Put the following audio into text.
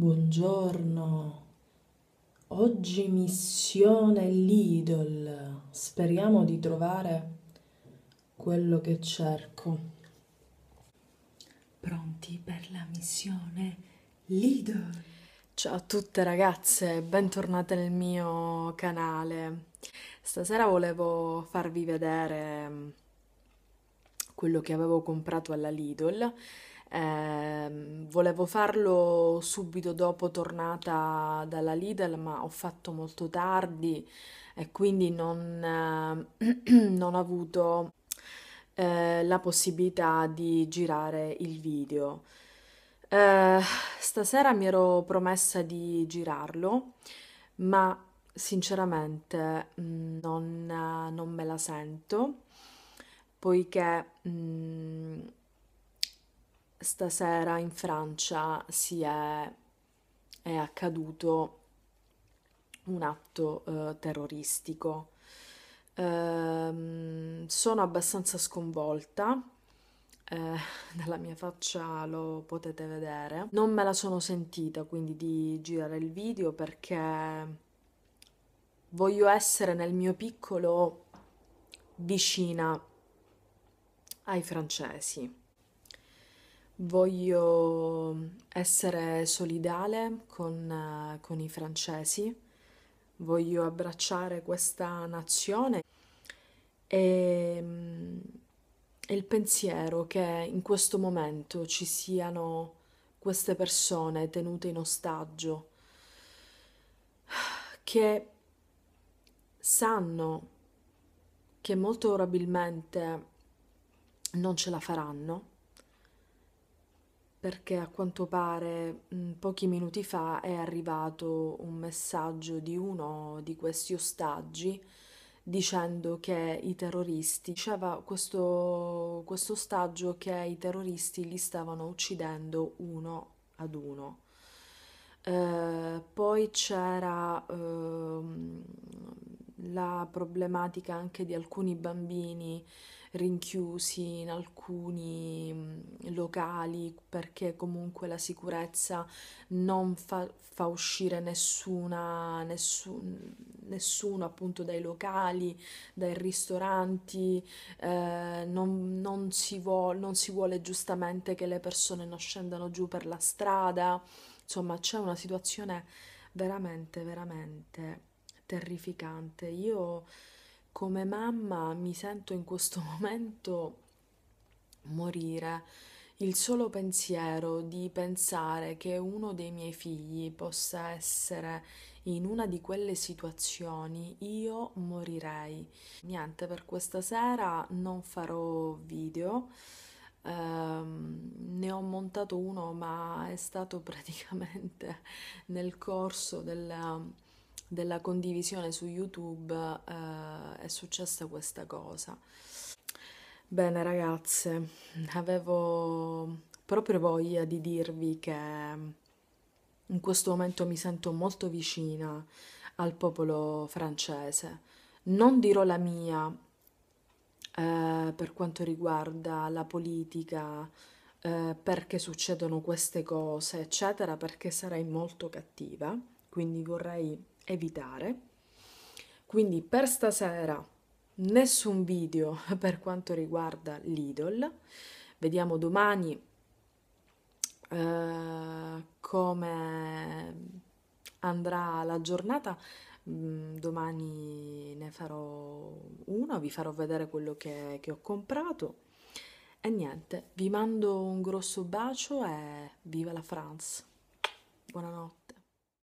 Buongiorno, oggi missione Lidl. Speriamo di trovare quello che cerco. Pronti per la missione Lidl? Ciao a tutte ragazze, bentornate nel mio canale. Stasera volevo farvi vedere mm, quello che avevo comprato alla Lidl eh, volevo farlo subito dopo tornata dalla Lidl, ma ho fatto molto tardi e quindi non, eh, non ho avuto eh, la possibilità di girare il video. Eh, stasera mi ero promessa di girarlo, ma sinceramente mm, non, non me la sento poiché mh, mm, stasera in Francia si è, è accaduto un atto eh, terroristico. Eh, sono abbastanza sconvolta, eh, dalla mia faccia lo potete vedere. Non me la sono sentita quindi di girare il video perché voglio essere nel mio piccolo vicina ai francesi. Voglio essere solidale con, eh, con, i francesi, voglio abbracciare questa nazione e, e mm, il pensiero che in questo momento ci siano queste persone tenute in ostaggio che sanno che molto probabilmente non ce la faranno perché a quanto pare mm, pochi minuti fa è arrivato un messaggio di uno di questi ostaggi dicendo che i terroristi, diceva questo, questo ostaggio che i terroristi li stavano uccidendo uno ad uno. Eh, poi c'era, eh, la problematica anche di alcuni bambini rinchiusi in alcuni locali perché comunque la sicurezza non fa, fa uscire nessuna, nessun, nessuno appunto dai locali, dai ristoranti, eh, non, non, si vo- non si vuole giustamente che le persone non scendano giù per la strada, insomma c'è una situazione veramente, veramente terrificante. Io come mamma mi sento in questo momento morire. Il solo pensiero di pensare che uno dei miei figli possa essere in una di quelle situazioni, io morirei. Niente, per questa sera non farò video. Um, ne ho montato uno, ma è stato praticamente nel corso della della condivisione su YouTube eh, è successa questa cosa. Bene ragazze, avevo proprio voglia di dirvi che in questo momento mi sento molto vicina al popolo francese. Non dirò la mia eh, per quanto riguarda la politica, eh, perché succedono queste cose, eccetera, perché sarei molto cattiva, quindi vorrei evitare. Quindi per stasera nessun video per quanto riguarda l'idol. Vediamo domani eh, come andrà la giornata. Mm, domani ne farò uno, vi farò vedere quello che, che ho comprato. E niente, vi mando un grosso bacio e viva la France! Buonanotte.